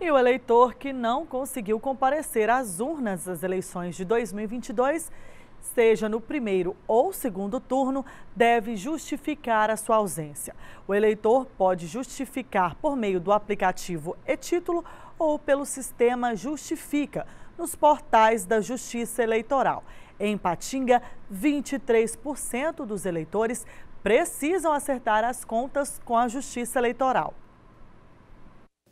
E o eleitor que não conseguiu comparecer às urnas das eleições de 2022, seja no primeiro ou segundo turno, deve justificar a sua ausência. O eleitor pode justificar por meio do aplicativo e-título ou pelo sistema Justifica, nos portais da Justiça Eleitoral. Em Patinga, 23% dos eleitores precisam acertar as contas com a Justiça Eleitoral.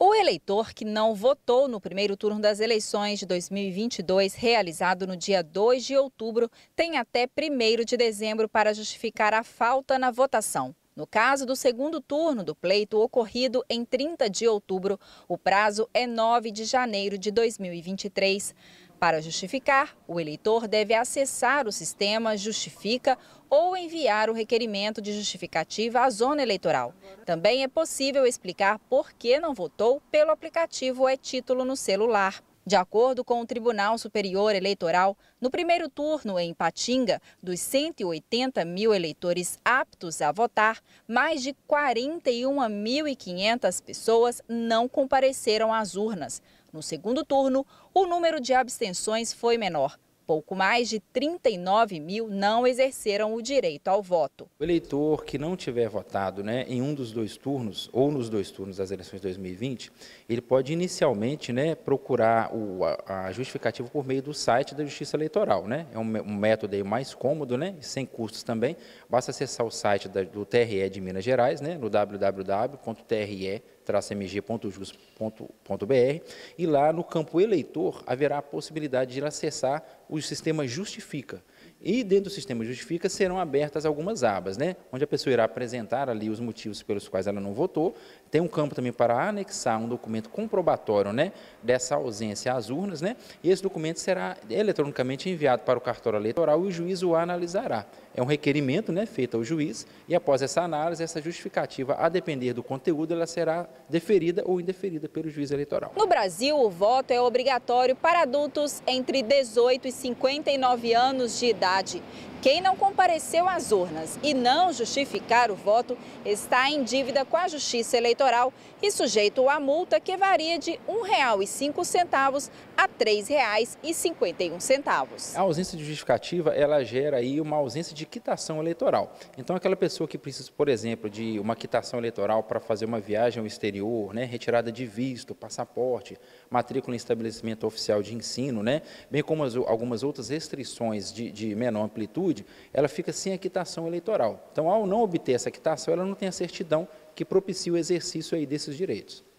O eleitor que não votou no primeiro turno das eleições de 2022, realizado no dia 2 de outubro, tem até 1 de dezembro para justificar a falta na votação. No caso do segundo turno do pleito ocorrido em 30 de outubro, o prazo é 9 de janeiro de 2023. Para justificar, o eleitor deve acessar o sistema Justifica ou enviar o requerimento de justificativa à zona eleitoral. Também é possível explicar por que não votou pelo aplicativo É Título no celular. De acordo com o Tribunal Superior Eleitoral, no primeiro turno em Patinga, dos 180 mil eleitores aptos a votar, mais de 41.500 pessoas não compareceram às urnas. No segundo turno, o número de abstenções foi menor. Pouco mais de 39 mil não exerceram o direito ao voto. O eleitor que não tiver votado né, em um dos dois turnos, ou nos dois turnos das eleições de 2020, ele pode inicialmente né, procurar o, a, a justificativa por meio do site da Justiça Eleitoral. Né? É um, um método aí mais cômodo, né, sem custos também. Basta acessar o site da, do TRE de Minas Gerais, né, no www.tre.com.br mg.jus.br e lá no campo eleitor haverá a possibilidade de acessar o sistema Justifica, e dentro do sistema Justifica serão abertas algumas abas, né? onde a pessoa irá apresentar ali os motivos pelos quais ela não votou. Tem um campo também para anexar um documento comprobatório né, dessa ausência às urnas, né? e esse documento será eletronicamente enviado para o cartório eleitoral e o juiz o analisará. É um requerimento né, feito ao juiz e após essa análise, essa justificativa, a depender do conteúdo, ela será deferida ou indeferida pelo juiz eleitoral. No Brasil, o voto é obrigatório para adultos entre 18 e 59 anos de idade cidade. Quem não compareceu às urnas e não justificar o voto está em dívida com a Justiça Eleitoral e sujeito a multa que varia de R$ 1,05 a R$ 3,51. A ausência de justificativa, ela gera aí uma ausência de quitação eleitoral. Então, aquela pessoa que precisa, por exemplo, de uma quitação eleitoral para fazer uma viagem ao exterior, né, retirada de visto, passaporte, matrícula em estabelecimento oficial de ensino, né, bem como as, algumas outras restrições de, de menor amplitude, ela fica sem a quitação eleitoral. Então, ao não obter essa quitação, ela não tem a certidão que propicia o exercício aí desses direitos.